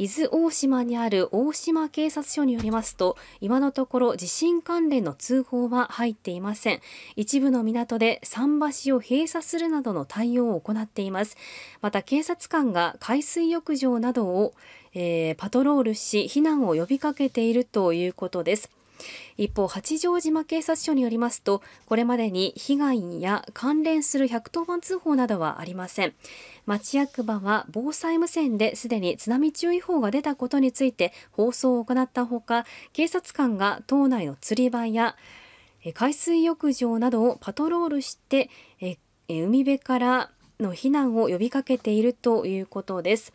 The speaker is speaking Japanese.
伊豆大島にある大島警察署によりますと今のところ地震関連の通報は入っていません一部の港で桟橋を閉鎖するなどの対応を行っていますまた警察官が海水浴場などを、えー、パトロールし避難を呼びかけているということです一方八丈島警察署によりますとこれまでに被害や関連する110番通報などはありません町役場は防災無線ですでに津波注意報が出たことについて放送を行ったほか警察官が島内の釣り場や海水浴場などをパトロールして海辺からの避難を呼びかけているということです。